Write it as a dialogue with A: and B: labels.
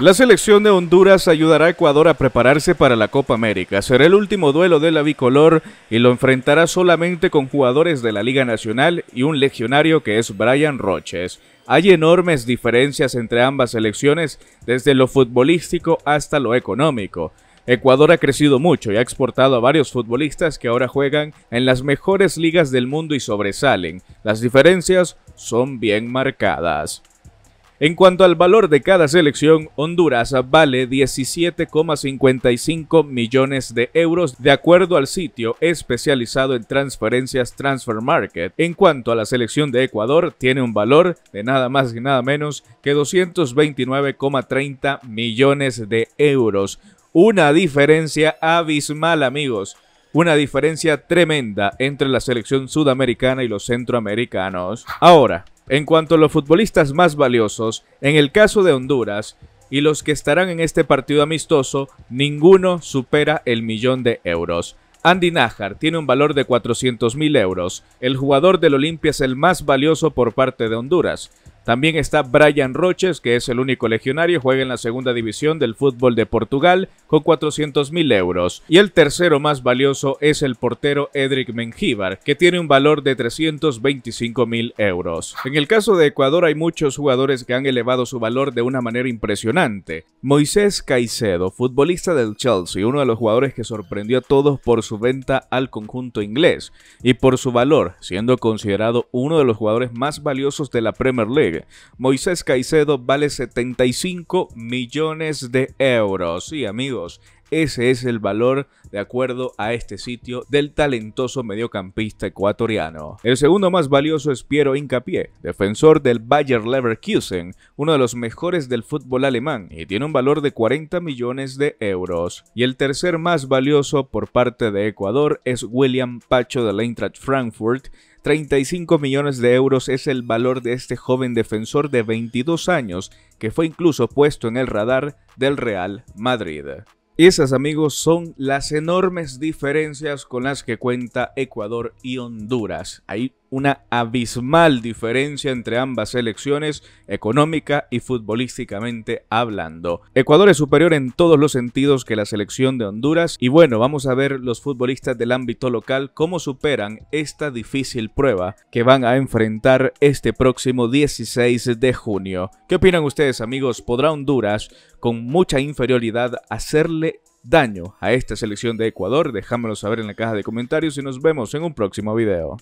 A: La selección de Honduras ayudará a Ecuador a prepararse para la Copa América. Será el último duelo de la bicolor y lo enfrentará solamente con jugadores de la Liga Nacional y un legionario que es Brian Roches. Hay enormes diferencias entre ambas selecciones desde lo futbolístico hasta lo económico. Ecuador ha crecido mucho y ha exportado a varios futbolistas que ahora juegan en las mejores ligas del mundo y sobresalen. Las diferencias son bien marcadas. En cuanto al valor de cada selección, Honduras vale 17,55 millones de euros de acuerdo al sitio especializado en transferencias Transfer Market. En cuanto a la selección de Ecuador, tiene un valor de nada más y nada menos que 229,30 millones de euros. Una diferencia abismal, amigos una diferencia tremenda entre la selección sudamericana y los centroamericanos. Ahora, en cuanto a los futbolistas más valiosos, en el caso de Honduras, y los que estarán en este partido amistoso, ninguno supera el millón de euros. Andy Najar tiene un valor de 400.000 mil euros. El jugador del Olimpia es el más valioso por parte de Honduras. También está Brian Roches, que es el único legionario, juega en la segunda división del fútbol de Portugal con 400.000 euros. Y el tercero más valioso es el portero Edric Mengíbar, que tiene un valor de 325.000 euros. En el caso de Ecuador hay muchos jugadores que han elevado su valor de una manera impresionante. Moisés Caicedo, futbolista del Chelsea, uno de los jugadores que sorprendió a todos por su venta al conjunto inglés y por su valor, siendo considerado uno de los jugadores más valiosos de la Premier League Moisés Caicedo vale 75 millones de euros. Sí, amigos, ese es el valor, de acuerdo a este sitio, del talentoso mediocampista ecuatoriano. El segundo más valioso es Piero Incapié, defensor del Bayer Leverkusen, uno de los mejores del fútbol alemán, y tiene un valor de 40 millones de euros. Y el tercer más valioso por parte de Ecuador es William Pacho del Eintracht Frankfurt, 35 millones de euros es el valor de este joven defensor de 22 años, que fue incluso puesto en el radar del Real Madrid. Esas, amigos, son las enormes diferencias con las que cuenta Ecuador y Honduras una abismal diferencia entre ambas selecciones, económica y futbolísticamente hablando. Ecuador es superior en todos los sentidos que la selección de Honduras y bueno, vamos a ver los futbolistas del ámbito local cómo superan esta difícil prueba que van a enfrentar este próximo 16 de junio. ¿Qué opinan ustedes amigos? ¿Podrá Honduras con mucha inferioridad hacerle daño a esta selección de Ecuador? Déjamelo saber en la caja de comentarios y nos vemos en un próximo video.